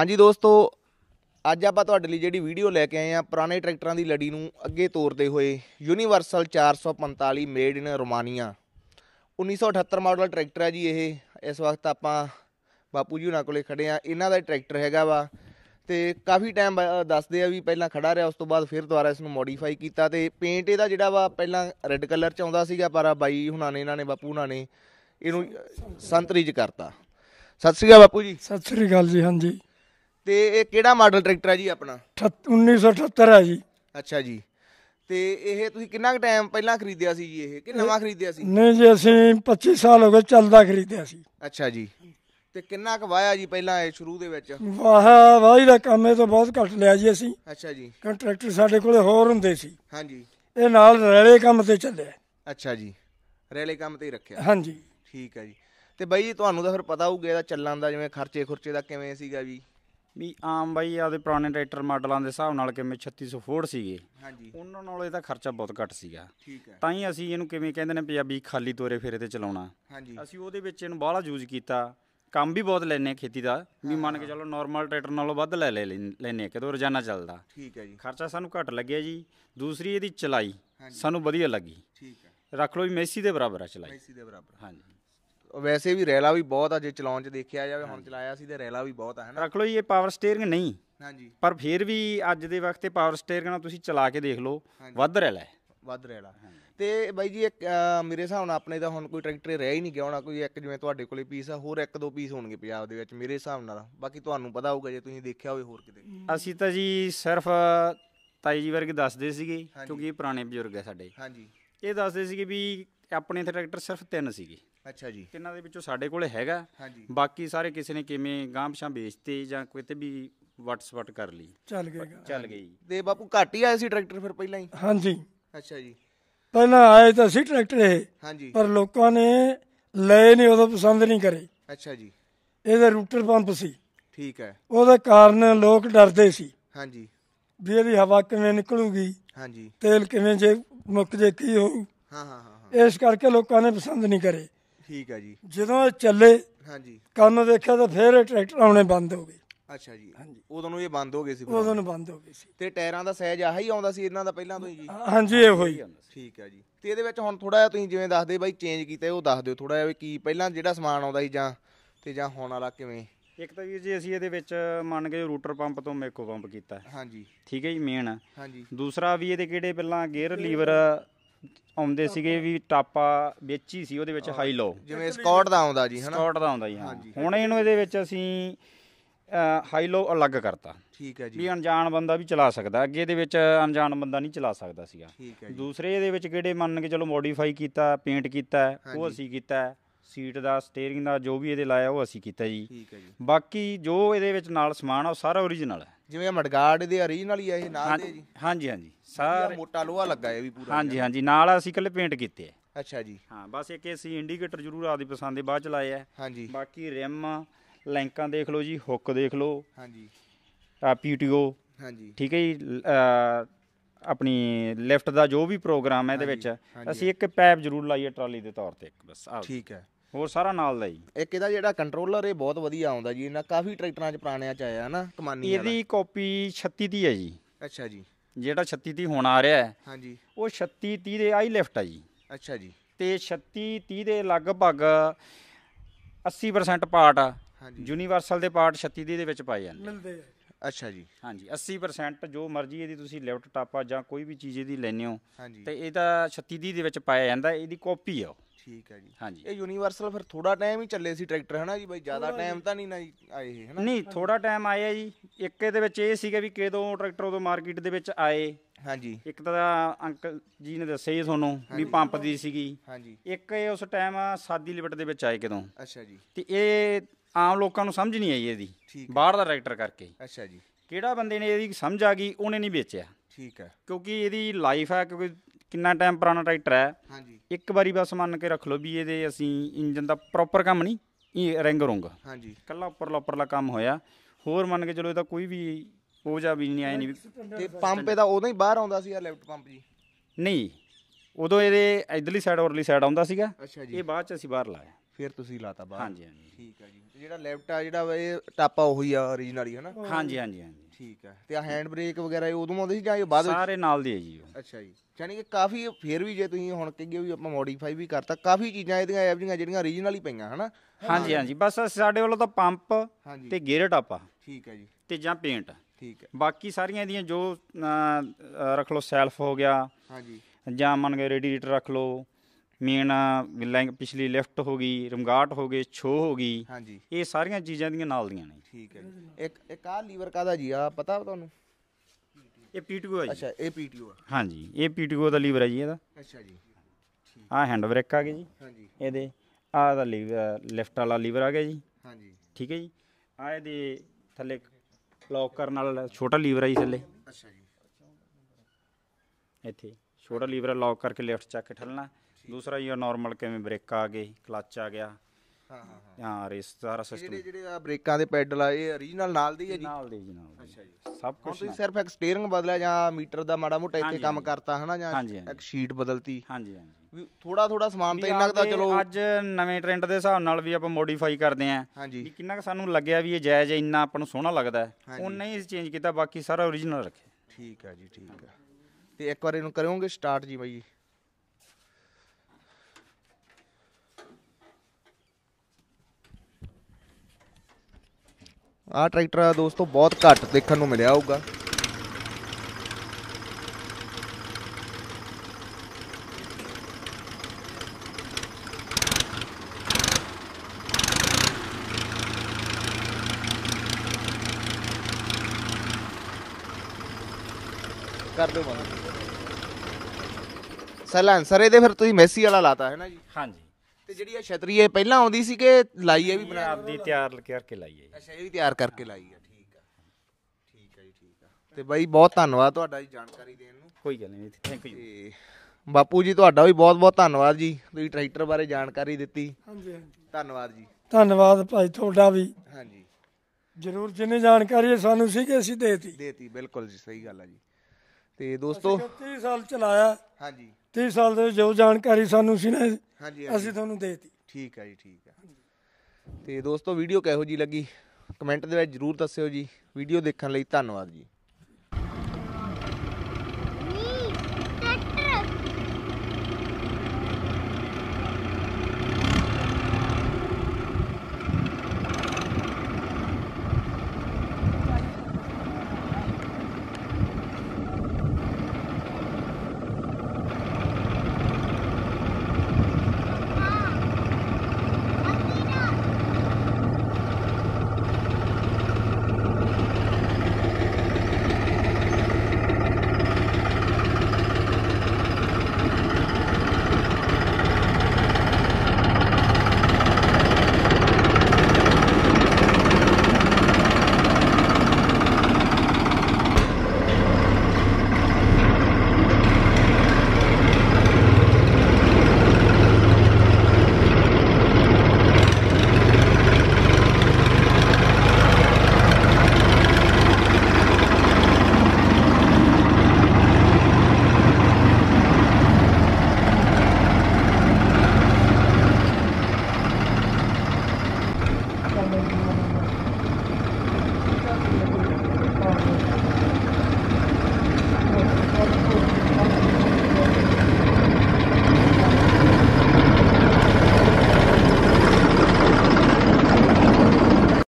ਹਾਂਜੀ ਦੋਸਤੋ ਅੱਜ ਆਪਾਂ ਤੁਹਾਡੇ ਲਈ ਜਿਹੜੀ ਵੀਡੀਓ ਲੈ ਕੇ ਆਏ ਆ ਪੁਰਾਣੇ ਟਰੈਕਟਰਾਂ ਦੀ ਲੜੀ ਨੂੰ ਅੱਗੇ ਤੋਰਦੇ ਹੋਏ universal 445 made in Romania 1978 model tractor ਹੈ ਜੀ ਇਹ ਇਸ ਵਕਤ ਆਪਾਂ ਬਾਪੂ ਜੀ ਉਹਨਾਂ ਕੋਲੇ ਖੜੇ ਆ ਇਹਨਾਂ ਦਾ ਟਰੈਕਟਰ ਹੈਗਾ ਵਾ ਤੇ ਕਾਫੀ ਟਾਈਮ ਦੱਸਦੇ ਆ ਵੀ ਪਹਿਲਾਂ ਖੜਾ ਰਿਹਾ ਉਸ ਤੋਂ ਬਾਅਦ ਫਿਰ ਦੁਬਾਰਾ ਇਸ ਨੂੰ ਮੋਡੀਫਾਈ ਕੀਤਾ ਤੇ ਪੇਂਟ ਇਹਦਾ ਜਿਹੜਾ ਵਾ ਪਹਿਲਾਂ ਰੈੱਡ ਕਲਰ ਚ ਆਉਂਦਾ ਸੀਗਾ ਪਰ ਬਾਈ ਹੁਣਾਂ ਨੇ ਇਹਨਾਂ ਨੇ ਬਾਪੂ ਹੁਣਾਂ ਨੇ ਇਹਨੂੰ ਸੰਤਰੀ ਚ ਕਰਤਾ ਸਤਿ ਸ੍ਰੀ ਅਕਾਲ ਬਾਪੂ ਜੀ ਸਤਿ ਸ੍ਰੀ ਅਕਾਲ ਜੀ ਹਾਂਜੀ ਤੇ ਇਹ ਕਿਹੜਾ ਮਾਡਲ ਟਰੈਕਟਰ ਹੈ ਜੀ ਆਪਣਾ 1978 ਹੈ ਜੀ ਅੱਛਾ ਜੀ ਤੇ ਇਹ ਤੁਸੀਂ ਕਿੰਨਾ ਕੁ ਟਾਈਮ ਪਹਿਲਾਂ ਖਰੀਦਿਆ ਸੀ ਜੀ ਇਹ ਕਿ ਨਵਾਂ ਖਰੀਦਿਆ ਸੀ ਨਹੀਂ ਜੀ ਅਸੀਂ 25 ਸਾਲ ਹੋ ਗਏ ਚੱਲਦਾ ਖਰੀਦਿਆ ਸੀ ਅੱਛਾ ਜੀ ਤੇ ਕਿੰਨਾ ਕੁ ਵਾਇਆ ਜੀ ਪਹਿਲਾਂ ਇਹ ਸ਼ੁਰੂ ਦੇ ਵਿੱਚ ਵਾਹ ਵਾਹੀ ਦਾ ਕੰਮ ਇਹ ਤਾਂ ਬਹੁਤ ਘੱਟ ਲਿਆ ਜੀ ਅਸੀਂ ਅੱਛਾ ਜੀ ਕੰਟਰੈਕਟਰ ਸਾਡੇ ਕੋਲੇ ਹੋਰ ਹੁੰਦੇ ਸੀ ਹਾਂਜੀ ਇਹ ਨਾਲ ਰੈਲੇ ਕੰਮ ਤੇ ਚੱਲਿਆ ਅੱਛਾ ਜੀ ਰੈਲੇ ਕੰਮ ਤੇ ਹੀ ਰੱਖਿਆ ਹਾਂਜੀ ਠੀਕ ਹੈ ਜੀ ਤੇ ਬਾਈ ਜੀ ਤੁਹਾਨੂੰ ਤਾਂ ਫਿਰ ਪਤਾ ਹੋਊਗਾ ਇਹਦਾ ਚੱਲਣ ਦਾ ਜਿਵੇਂ ਖਰਚੇ ਖੁਰਚੇ ਦਾ ਕਿਵੇਂ ਸੀਗਾ ਜੀ ਵੀ ਆਮ ਬਾਈ ਆਦੇ ਪੁਰਾਣੇ ਟਰੈਕਟਰ ਮਾਡਲਾਂ ਦੇ ਹਿਸਾਬ ਨਾਲ ਕਿਵੇਂ 3600 ਫੋਰਡ ਸੀਗੇ ਹਾਂਜੀ ਉਹਨਾਂ ਨਾਲ ਇਹਦਾ ਖਰਚਾ ਬਹੁਤ ਘੱਟ ਸੀਗਾ ਠੀਕ ਹੈ ਤਾਂ ਹੀ ਅਸੀਂ ਇਹਨੂੰ ਕਿਵੇਂ ਕਹਿੰਦੇ ਨੇ ਪੰਜਾਬੀ ਖਾਲੀ ਤੋਰੇ ਫੇਰੇ ਤੇ ਚਲਾਉਣਾ ਹਾਂਜੀ ਅਸੀਂ ਉਹਦੇ ਵਿੱਚ ਇਹਨੂੰ ਬਾਹਲਾ ਯੂਜ਼ ਕੀਤਾ ਕੰਮ ਵੀ ਬਹੁਤ ਲੈਨੇ ਖੇਤੀ ਦਾ ਵੀ ਮੰਨ ਕੇ ਚੱਲੋ ਨਾਰਮਲ ਟਰੈਕਟਰ ਨਾਲੋਂ ਵੱਧ ਲੈ ਲੈ ਲੈਨੇ ਕਿਦੋਂ ਰੋਜ਼ਾਨਾ ਚੱਲਦਾ ਠੀਕ ਹੈ ਜੀ ਖਰਚਾ ਸਾਨੂੰ ਘੱਟ ਲੱਗਿਆ ਜੀ ਦੂਸਰੀ ਇਹਦੀ ਚਲਾਈ ਸਾਨੂੰ ਵਧੀਆ ਲੱਗੀ ਠੀਕ ਹੈ ਰੱਖ ਲਓ ਵੀ ਮੈਸੀ ਦੇ ਬਰਾਬਰ ਆ ਚਲਾਈ ਮੈਸੀ ਦੇ ਬਰਾਬਰ ਹਾਂਜੀ ਵੈਸੇ ਵੀ ਰੈਲਾ ਵੀ ਬਹੁਤ ਆ ਜੇ ਚਲਾਉਣ ਚ ਦੇਖਿਆ ਜਾਵੇ ਹੁਣ ਚਲਾਇਆ ਸੀ ਤੇ ਰੈਲਾ ਵੀ ਬਹੁਤ ਆ ਹੈਨਾ ਰੱਖ ਲਓ ਜੀ ਇਹ ਪਾਵਰ ਸਟੀਅਰਿੰਗ ਨਹੀਂ ਹਾਂਜੀ ਪਰ ਫਿਰ ਵੀ ਅੱਜ ਦੇ ਵਕਤ ਤੇ ਪਾਵਰ ਸਟੀਅਰਿੰਗ ਨਾਲ ਤੁਸੀਂ ਚਲਾ ਕੇ ਦੇਖ ਲਓ ਵੱਧ ਰੈਲਾ ਹੈ ਵੱਧ ਰੈਲਾ ਤੇ ਬਾਈ ਜੀ ਇੱਕ ਮੇਰੇ ਹਿਸਾਬ ਨਾਲ ਆਪਣੇ ਤਾਂ ਹੁਣ ਕੋਈ ਟਰੈਕਟਰ ਰਹਿ ਹੀ ਨਹੀਂ ਗਿਆ ਹੋਣਾ ਕੋਈ ਇੱਕ ਜਿਵੇਂ ਤੁਹਾਡੇ ਕੋਲੇ ਪੀਸ ਆ ਹੋਰ ਇੱਕ ਦੋ ਪੀਸ ਹੋਣਗੇ ਪੰਜਾਬ ਦੇ ਵਿੱਚ ਮੇਰੇ ਹਿਸਾਬ ਨਾਲ ਬਾਕੀ ਤੁਹਾਨੂੰ ਪਤਾ ਹੋਊਗਾ ਜੇ ਤੁਸੀਂ ਦੇਖਿਆ ਹੋਵੇ ਹੋਰ ਕਿਤੇ ਅਸੀਂ ਤਾਂ ਜੀ ਸਿਰਫ ਤਾਈ ਜੀ ਵਰਗੇ ਦੱਸਦੇ ਸੀਗੇ ਕਿਉਂਕਿ ਇਹ ਪੁਰਾਣੇ ਬਜ਼ੁਰਗ ਆ ਸਾਡੇ ਹਾਂਜੀ ਇਹ ਦੱਸਦੇ ਸੀਗੇ ਵੀ ਆਪਣੇ ਇੱਥੇ ਟਰੈਕਟਰ ਸਿਰਫ ਤਿੰਨ ਸੀਗੇ ਅੱਛਾ ਜੀ ਕਿੰਨਾ ਦੇ ਵਿੱਚੋਂ ਸਾਡੇ ਕੋਲੇ ਹੈਗਾ ਹਾਂਜੀ ਬਾਕੀ ਸਾਰੇ ਕਿਸੇ ਨੇ ਕਿਵੇਂ ਗਾਂਭਸ਼ਾਂ ਵੇਚਤੇ ਜਾਂ ਕਿਤੇ ਵੀ ਵਟਸਵਟ ਕਰ ਲਈ ਚੱਲ ਗਏਗਾ ਚੱਲ ਗਈ ਤੇ ਬਾਪੂ ਘੱਟ ਹੀ ਆਏ ਸੀ ਟਰੈਕਟਰ ਫਿਰ ਪਹਿਲਾਂ ਹੀ ਹਾਂਜੀ ਅੱਛਾ ਜੀ ਪਹਿਲਾਂ ਆਏ ਤਾਂ ਸੀ ਟਰੈਕਟਰ ਇਹ ਹਾਂਜੀ ਪਰ ਲੋਕਾਂ ਨੇ ਲਏ ਨਹੀਂ ਉਦੋਂ ਪਸੰਦ ਨਹੀਂ ਕਰੇ ਅੱਛਾ ਜੀ ਇਹਦੇ ਰੂਟਰ ਪੰਪ ਸੀ ਠੀਕ ਹੈ ਉਹਦੇ ਕਾਰਨ ਲੋਕ ਡਰਦੇ ਸੀ ਹਾਂਜੀ ਵੀ ਇਹਦੀ ਹਵਾ ਕਿਵੇਂ ਨਿਕਲੂਗੀ ਹਾਂਜੀ ਤੇਲ ਕਿਵੇਂ ਜੇ ਮੁੱਕ ਜੇ ਕੀ ਹੋਊ ਹਾਂ ਹਾਂ ਹਾਂ ਇਸ ਕਰਕੇ ਲੋਕਾਂ ਨੇ ਪਸੰਦ ਨਹੀਂ ਕਰੇ ਠੀਕ ਹੈ ਜੀ ਜਦੋਂ ਇਹ ਚੱਲੇ ਹਾਂਜੀ ਕੰਮ ਦੇਖਿਆ ਤਾਂ ਫਿਰ ਇਹ ਟਰੈਕਟਰ ਆਉਣੇ ਬੰਦ ਹੋ ਗਏ ਅੱਛਾ ਜੀ ਹਾਂਜੀ ਉਦੋਂ ਨੂੰ ਇਹ ਬੰਦ ਹੋ ਗਏ ਸੀ ਉਦੋਂ ਨੂੰ ਬੰਦ ਹੋ ਗਏ ਸੀ ਤੇ ਟਾਇਰਾਂ ਦਾ ਸਹਿਜ ਆਹੀ ਆਉਂਦਾ ਸੀ ਇਹਨਾਂ ਦਾ ਪਹਿਲਾਂ ਤੋਂ ਹੀ ਜੀ ਹਾਂਜੀ ਇਹੋ ਹੀ ਠੀਕ ਹੈ ਜੀ ਤੇ ਇਹਦੇ ਵਿੱਚ ਹੁਣ ਥੋੜਾ ਜਿਹਾ ਤੁਸੀਂ ਜਿਵੇਂ ਦੱਸਦੇ ਬਾਈ ਚੇਂਜ ਕੀਤਾ ਉਹ ਦੱਸ ਦਿਓ ਥੋੜਾ ਜਿਹਾ ਵੀ ਕੀ ਪਹਿਲਾਂ ਜਿਹੜਾ ਸਮਾਨ ਆਉਂਦਾ ਸੀ ਜਾਂ ਤੇ ਜਾਂ ਹੁਣ ਵਾਲਾ ਕਿਵੇਂ ਇੱਕ ਤਾਂ ਵੀਰ ਜੀ ਅਸੀਂ ਇਹਦੇ ਵਿੱਚ ਮੰਨ ਕੇ ਰੂਟਰ ਪੰਪ ਤੋਂ ਮੇਕੋ ਪੰਪ ਕੀਤਾ ਹਾਂਜੀ ਠੀਕ ਹੈ ਜੀ ਮੇਨ ਹਾਂਜੀ ਦੂਸਰਾ ਵੀ ਇਹਦੇ ਕਿਹੜੇ ਪਹਿਲਾਂ ਗੇਅਰ ਲੀਵਰ ਆਉਂਦੇ ਸੀਗੇ ਵੀ ਟਾਪਾ ਵਿੱਚ ਹੀ ਸੀ ਉਹਦੇ ਵਿੱਚ ਹਾਈ ਲੋ ਜਿਵੇਂ ਸਕਾਟ ਦਾ ਆਉਂਦਾ ਜੀ ਹਨਾ ਸਕਾਟ ਦਾ ਆਉਂਦਾ ਜੀ ਹਾਂ ਹੁਣ ਇਹਨੂੰ ਇਹਦੇ ਵਿੱਚ ਅਸੀਂ ਹਾਈ ਲੋ ਅਲੱਗ ਕਰਤਾ ਠੀਕ ਹੈ ਜੀ ਵੀ ਅਣਜਾਣ ਬੰਦਾ ਵੀ ਚਲਾ ਸਕਦਾ ਅੱਗੇ ਦੇ ਵਿੱਚ ਅਣਜਾਣ ਬੰਦਾ ਨਹੀਂ ਚਲਾ ਸਕਦਾ ਸੀਗਾ ਦੂਸਰੇ ਇਹਦੇ ਵਿੱਚ ਕਿਹੜੇ ਮੰਨ ਕੇ ਚਲੋ ਮੋਡੀਫਾਈ ਕੀਤਾ ਪੇਂਟ ਕੀਤਾ ਉਹ ਅਸੀਂ ਕੀਤਾ ਸੀਟ ਦਾ ਸਟੀਅਰਿੰਗ ਦਾ ਜੋ ਵੀ ਇਹਦੇ ਲਾਇਆ ਉਹ ਅਸੀਂ ਕੀਤਾ ਜੀ ਠੀਕ ਹੈ ਜੀ ਬਾਕੀ ਜੋ ਇਹਦੇ ਵਿੱਚ ਨਾਲ ਸਮਾਨ ਆ ਉਹ ਸਾਰਾ origignal ਹੈ ਜਿਵੇਂ ਇਹ ਮਡਗਾਰਡ ਦੇ ਓਰੀਜਨਲ ਹੀ ਆ ਇਹ ਨਾਲ ਦੇ ਜੀ ਹਾਂਜੀ ਹਾਂਜੀ ਸਾਰਾ ਮੋਟਾ ਲੋਹਾ ਲੱਗਾ ਇਹ ਵੀ ਪੂਰਾ ਹਾਂਜੀ ਹਾਂਜੀ ਨਾਲ ਅਸੀਂ ਇਕੱਲੇ ਪੇਂਟ ਕੀਤੇ ਆ ਅੱਛਾ ਜੀ ਹਾਂ ਬਸ ਇੱਕ ਅਸੀਂ ਇੰਡੀਕੇਟਰ ਜ਼ਰੂਰ ਆਦੀ ਪਸੰਦ ਦੇ ਬਾਅਦ ਚ ਲਾਇਆ ਹੈ ਹਾਂਜੀ ਬਾਕੀ ਰਿਮ ਲੈਂਕਾਂ ਦੇਖ ਲਓ ਜੀ ਹੁੱਕ ਦੇਖ ਲਓ ਹਾਂਜੀ ਆ ਪੀਟੀਓ ਹਾਂਜੀ ਠੀਕ ਹੈ ਜੀ ਆਪਣੀ ਲਿਫਟ ਦਾ ਜੋ ਵੀ ਪ੍ਰੋਗਰਾਮ ਹੈ ਇਹਦੇ ਵਿੱਚ ਅਸੀਂ ਇੱਕ ਪੈਪ ਜ਼ਰੂਰ ਲਾਈਏ ਟਰਾਲੀ ਦੇ ਤੌਰ ਤੇ ਇੱਕ ਬਸ ਆਹ ਠੀਕ ਹੈ ਹੋਰ ਸਾਰਾ ਨਾਲ ਦਾ ਹੀ ਇੱਕ ਇਹਦਾ ਜਿਹੜਾ ਕੰਟਰੋਲਰ ਇਹ ਬਹੁਤ ਵਧੀਆ ਆਉਂਦਾ ਜੀ ਇਹਨਾਂ ਕਾਫੀ ਟਰੈਕਟਰਾਂ 'ਚ ਪੁਰਾਣਿਆਂ 'ਚ ਆਇਆ ਹਨਾ ਕਮਾਨੀ ਵਾਲਾ ਇਹਦੀ ਕਾਪੀ 36 ਦੀ ਹੈ ਜੀ ਅੱਛਾ ਜੀ ਜਿਹੜਾ 36 ਦੀ ਹੁਣ ਆ ਰਿਹਾ ਹੈ ਹਾਂਜੀ ਉਹ 36 30 ਦੇ ਆਈ ਲਿਫਟ ਹੈ ਜੀ ਅੱਛਾ ਜੀ ਤੇ 36 30 ਦੇ ਲਗਭਗ 80% ਪਾਰਟ ਆ ਯੂਨੀਵਰਸਲ ਦੇ ਪਾਰਟ 36 ਦੀ ਦੇ ਵਿੱਚ ਪਾਏ ਜਾਂਦੇ ਮਿਲਦੇ ਆ ਅੱਛਾ ਜੀ ਹਾਂਜੀ 80% ਜੋ ਮਰਜ਼ੀ ਇਹਦੀ ਤੁਸੀਂ ਲਿਫਟ ਟਾਪਾ ਜਾਂ ਕੋਈ ਵੀ ਚੀਜ਼ ਇਹਦੀ ਲੈਨੇ ਹੋ ਤੇ ਇਹ ਤਾਂ 36 ਦੇ ਵਿੱਚ ਪਾਇਆ ਜਾਂਦਾ ਇਹਦੀ ਕਾਪੀ ਆ ਠੀਕ ਹੈ ਜੀ ਹਾਂਜੀ ਇਹ ਯੂਨੀਵਰਸਲ ਫਿਰ ਥੋੜਾ ਟਾਈਮ ਹੀ ਚੱਲੇ ਸੀ ਟਰੈਕਟਰ ਹਨਾ ਜੀ ਬਈ ਜ਼ਿਆਦਾ ਟਾਈਮ ਤਾਂ ਨਹੀਂ ਨਾ ਜੀ ਆਏ ਇਹ ਹਨਾ ਨਹੀਂ ਥੋੜਾ ਟਾਈਮ ਆਇਆ ਜੀ ਇੱਕ ਇਹਦੇ ਵਿੱਚ ਇਹ ਸੀਗਾ ਵੀ ਕਿਦੋਂ ਟਰੈਕਟਰ ਉਦੋਂ ਮਾਰਕੀਟ ਦੇ ਵਿੱਚ ਆਏ ਹਾਂਜੀ ਇੱਕ ਤਾਂ ਅੰਕਲ ਜੀ ਨੇ ਦੱਸਿਆ ਹੀ ਤੁਹਾਨੂੰ ਵੀ ਪੰਪ ਦੀ ਸੀਗੀ ਹਾਂਜੀ ਇੱਕ ਇਹ ਉਸ ਟਾਈਮ ਸਾਦੀ ਲਿਮਟ ਦੇ ਵਿੱਚ ਆਏ ਕਿਦੋਂ ਅੱਛਾ ਜੀ ਤੇ ਇਹ ਆਮ ਲੋਕਾਂ ਨੂੰ ਸਮਝ ਨਹੀਂ ਆਈ ਇਹਦੀ ਬਾਹਰ ਦਾ ਡਾਇਰੈਕਟਰ ਕਰਕੇ ਅੱਛਾ ਜੀ ਕਿਹੜਾ ਬੰਦੇ ਨੇ ਇਹਦੀ ਸਮਝ ਆ ਗਈ ਉਹਨੇ ਨਹੀਂ ਵੇਚਿਆ ਠੀਕ ਹੈ ਕਿਉਂਕਿ ਇਹਦੀ ਲਾਈਫ ਹੈ ਕਿਉਂਕਿ ਕਿੰਨਾ ਟਾਈਮ ਪੁਰਾਣਾ ਟਰੈਕਟਰ ਹੈ ਹਾਂਜੀ ਇੱਕ ਵਾਰੀ ਬਸ ਮੰਨ ਕੇ ਰੱਖ ਲਓ ਵੀ ਇਹਦੇ ਅਸੀਂ ਇੰਜਨ ਦਾ ਪ੍ਰੋਪਰ ਕੰਮ ਨਹੀਂ ਇਹ ਰੈਂਗ ਰੋਂਗ ਹਾਂਜੀ ਕੱਲਾ ਉੱਪਰਲਾ ਉੱਪਰਲਾ ਕੰਮ ਹੋਇਆ ਹੋਰ ਮੰਨ ਕੇ ਚਲੋ ਇਹਦਾ ਕੋਈ ਵੀ ਉਹ ਜਾ ਵੀ ਨਹੀਂ ਆਇਆ ਨਹੀਂ ਤੇ ਪੰਪ ਇਹਦਾ ਉਦੋਂ ਹੀ ਬਾਹਰ ਆਉਂਦਾ ਸੀ ਯਾਰ ਲੈਫਟ ਪੰਪ ਜੀ ਨਹੀਂ ਉਦੋਂ ਇਹਦੇ ਇਧਰਲੀ ਸਾਈਡ ਔਰਲੀ ਸਾਈਡ ਆਉਂਦਾ ਸੀਗਾ ਅੱਛਾ ਜੀ ਇਹ ਬਾਅਦ ਚ ਅਸੀਂ ਬਾਹਰ ਲਾਇਆ ਫਿਰ ਤੁਸੀਂ ਲਾਤਾ ਬਾਹਰ ਹਾਂਜੀ ਹਾਂਜੀ ਠੀਕ ਹੈ ਜੀ ਤੇ ਜਿਹੜਾ ਲੈਫਟ ਆ ਜਿਹੜਾ ਇਹ ਟਾਪਾ ਉਹੀ ਆ origignal ਹੀ ਹਨਾ ਹਾਂਜੀ ਹਾਂਜੀ ਹਾਂਜੀ ਠੀਕ ਹੈ ਤੇ ਆ ਹੈਂਡ ਬ੍ਰੇਕ ਵਗੈਰਾ ਇਹ ਉਦੋਂ ਆਉਂਦੇ ਸੀ ਜਾਂ ਇਹ ਬਾਅਦ ਵਿੱਚ ਸਾਰੇ ਨਾਲ ਦੀ ਹੈ ਜੀ ਉਹ ਅੱਛਾ ਜੀ ਯਾਨੀ ਕਿ ਕਾਫੀ ਫੇਰ ਵੀ ਜੇ ਤੁਸੀਂ ਹੁਣ ਕਹਿੰਗੇ ਵੀ ਆਪਾਂ ਮੋਡੀਫਾਈ ਵੀ ਕਰਤਾ ਕਾਫੀ ਚੀਜ਼ਾਂ ਇਹਦੀਆਂ ਐਪ ਜਿਹੜੀਆਂ origignal ਹੀ ਪਈਆਂ ਹਨਾ ਹਾਂਜੀ ਹਾਂਜੀ ਬਸ ਸਾਡੇ ਵੱਲੋਂ ਤਾਂ ਪੰਪ ਤੇ ਗੇਅਰ ਟਾਪਾ ਠੀਕ ਹੈ ਜੀ ਤੇ ਜਾਂ ਪੇਂਟ ਠੀਕ ਹੈ ਬਾਕੀ ਸਾਰੀਆਂ ਇਹਦੀਆਂ ਜੋ ਰੱਖ ਲਓ ਸੈਲਫ ਹੋ ਗਿਆ ਹਾਂਜੀ ਜਾਂ ਮੰਨ ਗਏ ਰੇਡੀਏਟਰ ਰੱਖ ਲਓ ਮੇਨ ਬਿੱਲਾਂ ਪਿਛਲੀ ਲਿਫਟ ਹੋ ਗਈ ਰਮਗਾਟ ਹੋ ਗਏ ਛੋ ਹੋ ਗਈ ਹਾਂਜੀ ਇਹ ਸਾਰੀਆਂ ਚੀਜ਼ਾਂ ਦੀਆਂ ਨਾਲ ਦੀਆਂ ਨੇ ਠੀਕ ਹੈ ਇੱਕ ਇੱਕ ਆ ਲੀਵਰ ਕਾਦਾ ਜੀ ਆ ਪਤਾ ਤੁਹਾਨੂੰ ਇਹ ਪੀਟੀਓ ਹੈ ਜੀ ਅੱਛਾ ਇਹ ਪੀਟੀਓ ਆ ਹਾਂਜੀ ਇਹ ਪੀਟੀਓ ਦਾ ਲੀਵਰ ਹੈ ਜੀ ਇਹਦਾ ਅੱਛਾ ਜੀ ਆ ਹੈਂਡ ਬ੍ਰੇਕ ਆ ਗਿਆ ਜੀ ਹਾਂਜੀ ਇਹਦੇ ਆ ਦਾ ਲੀਵਰ ਲਿਫਟ ਵਾਲਾ ਲੀਵਰ ਆ ਗਿਆ ਜੀ ਹਾਂਜੀ ਠੀਕ ਹੈ ਜੀ ਆ ਇਹਦੇ ਥੱਲੇ ਲੌਕ ਕਰਨ ਵਾਲਾ ਛੋਟਾ ਲੀਵਰ ਆ ਜੀ ਥੱਲੇ ਅੱਛਾ ਜੀ ਇੱਥੇ ਛੋਟਾ ਲੀਵਰ ਲੌਕ ਕਰਕੇ ਲਿਫਟ ਚੱਕ ਕੇ ਠੱਲਣਾ ਦੂਸਰਾ ਯਾਰ ਨਾਰਮਲ ਕਿਵੇਂ ਬ੍ਰੇਕ ਆ ਗਏ ਕਲੱਚ ਆ ਗਿਆ ਹਾਂ ਹਾਂ ਹਾਂ ਰੇਸ ਸਾਰਾ ਸਿਸਟਮ ਜਿਹੜੇ ਜਿਹੜੇ ਆ ਬ੍ਰੇਕਾਂ ਦੇ ਪੈਡਲ ਆ ਇਹ origignal ਨਾਲ ਦੇ ਹੀ ਆ ਜੀ ਨਾਲ ਦੇ ਜੀ ਨਾਲ ਦੇ। ਅੱਛਾ ਜੀ ਸਭ ਹੁਣ ਕੁਝ ਤੁਸੀਂ ਸਿਰਫ ਇੱਕ ਸਟੀਅਰਿੰਗ ਬਦਲਿਆ ਜਾਂ ਮੀਟਰ ਦਾ ਮਾੜਾ ਮੋਟਾ ਇੱਥੇ ਕੰਮ ਕਰਤਾ ਹਨਾ ਜਾਂ ਇੱਕ ਸ਼ੀਟ ਬਦਲਤੀ ਹਾਂਜੀ ਹਾਂਜੀ ਵੀ ਥੋੜਾ ਥੋੜਾ ਸਮਾਨ ਤਾਂ ਇੰਨਾ ਕੁ ਤਾਂ ਚਲੋ ਅੱਜ ਨਵੇਂ ਟ੍ਰੈਂਡ ਦੇ ਹਿਸਾਬ ਨਾਲ ਵੀ ਆਪਾਂ ਮੋਡੀਫਾਈ ਕਰਦੇ ਆਂ ਹਾਂਜੀ। ਵੀ ਕਿੰਨਾ ਕੁ ਸਾਨੂੰ ਲੱਗਿਆ ਵੀ ਇਹ ਜਾਇਜ਼ ਹੈ ਇੰਨਾ ਆਪਾਂ ਨੂੰ ਸੋਹਣਾ ਲੱਗਦਾ ਉਹ ਨਹੀਂ ਇਸ ਹੀ ਚੇਂਜ ਕੀਤਾ ਬਾਕੀ ਸਾਰਾ origignal ਰੱਖਿਆ ਠੀਕ ਆ ਜੀ ਠੀਕ ਆ ਤੇ ਇੱਕ ਵਾਰ ਇਹਨੂੰ ਕਰੋਗੇ ਸਟਾਰਟ ਜੀ ਬਾਈ ਆ ਟਰੈਕਟਰ ਦੋਸਤੋ ਬਹੁਤ ਘੱਟ ਦੇਖਣ ਨੂੰ ਮਿਲਿਆ ਹੋਊਗਾ ਕਰ ਦਿਓ ਮਦਦ ਸਰ ਸਰੇ ਇਹਦੇ ਫਿਰ ਤੁਸੀਂ ਮੈਸੀ ਵਾਲਾ ਲਾਤਾ ਹੈ ਨਾ ਜੀ ਹਾਂਜੀ ਤੇ ਜਿਹੜੀ ਇਹ ਛਤਰੀ ਇਹ ਪਹਿਲਾਂ ਆਉਂਦੀ ਸੀ ਕਿ ਲਾਈ ਹੈ ਵੀ ਬਣਾ ਦੀ ਤਿਆਰ ਕਰਕੇ ਲਾਈ ਹੈ ਅੱਛਾ ਇਹ ਵੀ ਤਿਆਰ ਕਰਕੇ ਲਾਈ ਹੈ ਠੀਕ ਆ ਠੀਕ ਹੈ ਜੀ ਠੀਕ ਆ ਤੇ ਬਾਈ ਬਹੁਤ ਧੰਨਵਾਦ ਤੁਹਾਡਾ ਜੀ ਜਾਣਕਾਰੀ ਦੇਣ ਨੂੰ ਕੋਈ ਗੱਲ ਨਹੀਂ ਥੈਂਕ ਯੂ ਤੇ ਬਾਪੂ ਜੀ ਤੁਹਾਡਾ ਵੀ ਬਹੁਤ ਬਹੁਤ ਧੰਨਵਾਦ ਜੀ ਤੁਸੀਂ ਟਰੈਕਟਰ ਬਾਰੇ ਜਾਣਕਾਰੀ ਦਿੱਤੀ ਹਾਂਜੀ ਹਾਂਜੀ ਧੰਨਵਾਦ ਜੀ ਧੰਨਵਾਦ ਭਾਈ ਤੁਹਾਡਾ ਵੀ ਹਾਂਜੀ ਜਰੂਰ ਜਿੰਨੀ ਜਾਣਕਾਰੀ ਸਾਨੂੰ ਸੀ ਕਿ ਅਸੀਂ ਦੇਤੀ ਦੇਤੀ ਬਿਲਕੁਲ ਜੀ ਸਹੀ ਗੱਲ ਆ ਜੀ ਤੇ ਦੋਸਤੋ 30 ਸਾਲ ਚਲਾਇਆ ਹਾਂਜੀ 30 ਸਾਲ ਦੇ ਜੋ ਜਾਣਕਾਰੀ ਸਾਨੂੰ ਸੀ ਨਾ ਹਾਂਜੀ ਅਸੀਂ ਤੁਹਾਨੂੰ ਦੇਤੀ ਠੀਕ ਹੈ ਜੀ ਠੀਕ ਹੈ ਤੇ ਦੋਸਤੋ ਵੀਡੀਓ ਕਿਹੋ ਜੀ ਲੱਗੀ ਕਮੈਂਟ ਦੇ ਵਿੱਚ ਜਰੂਰ ਦੱਸਿਓ ਜੀ ਵੀਡੀਓ ਦੇਖਣ ਲਈ ਧੰਨਵਾਦ ਜੀ